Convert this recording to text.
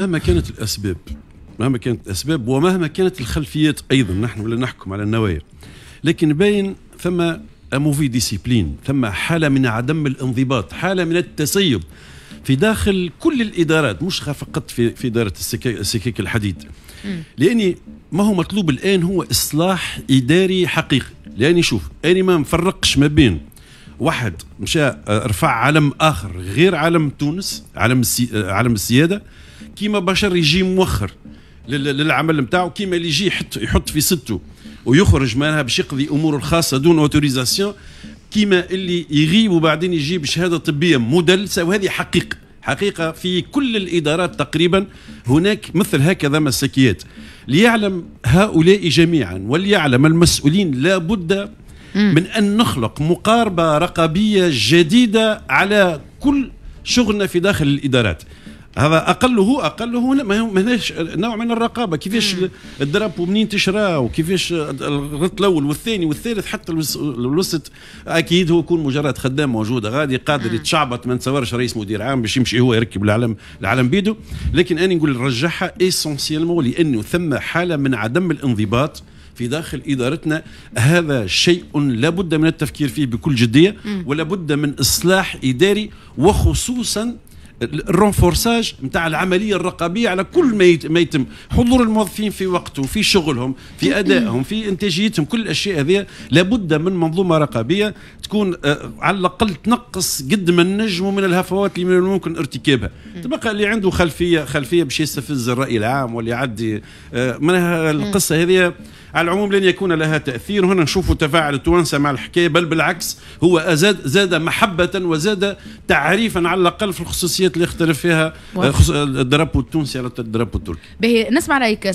مهما كانت الأسباب مهما كانت الأسباب ومهما كانت الخلفيات أيضا نحن ولا نحكم على النوايا لكن باين ثم موفي ديسيبلين ثم حالة من عدم الانضباط حالة من التسيب في داخل كل الإدارات مش فقط في, في إدارة السكيك الحديد لأني ما هو مطلوب الآن هو إصلاح إداري حقيقي لأني شوف أنا ما نفرقش ما بين واحد مشى آه، رفع علم آخر غير علم تونس علم, السي... آه، علم السيادة كيما بشر يجي مؤخر للعمل نتاعو كيما اللي يجي يحط يحط في سته ويخرج منها باش يقضي اموره الخاصه دون اوتوريزاسيون كيما اللي يغيب وبعدين يجيب شهاده طبيه مدلسه وهذه حقيقه حقيقة في كل الإدارات تقريبا هناك مثل هكذا مساكيات ليعلم هؤلاء جميعا وليعلم المسؤولين لابد من أن نخلق مقاربة رقابية جديدة على كل شغلنا في داخل الإدارات هذا اقله اقله ما هناش نوع من الرقابه كيفاش الدراب ومنين تشرى وكيفاش الرط الاول والثاني والثالث حتى الوسط اكيد هو يكون مجرد خدام موجود غادي قادر يتشعبط ما نتصورش رئيس مدير عام باش يمشي هو يركب العلم العلم بيده لكن انا نقول نرجعها ايسونسيلمون لانه ثم حاله من عدم الانضباط في داخل ادارتنا هذا شيء لابد من التفكير فيه بكل جديه ولابد من اصلاح اداري وخصوصا الرونفورساج نتاع العمليه الرقابيه على كل ما يتم حضور الموظفين في وقته في شغلهم في ادائهم في انتاجيتهم كل الاشياء هذه لابد من منظومه رقابيه تكون آه، على الاقل تنقص قد ما نجموا من الهفوات اللي من الممكن ارتكابها تبقى اللي عنده خلفيه خلفيه باش يستفز الراي العام واللي يعدي آه، من القصه هذه على العموم لن يكون لها تاثير هنا نشوفوا تفاعل التوانسه مع الحكايه بل بالعكس هو زاد زاد محبه وزاد تعريفا على الاقل في الخصوصيات اللي اختلف فيها الدرابو التونسي على الدرابو التركي. نسمع رايك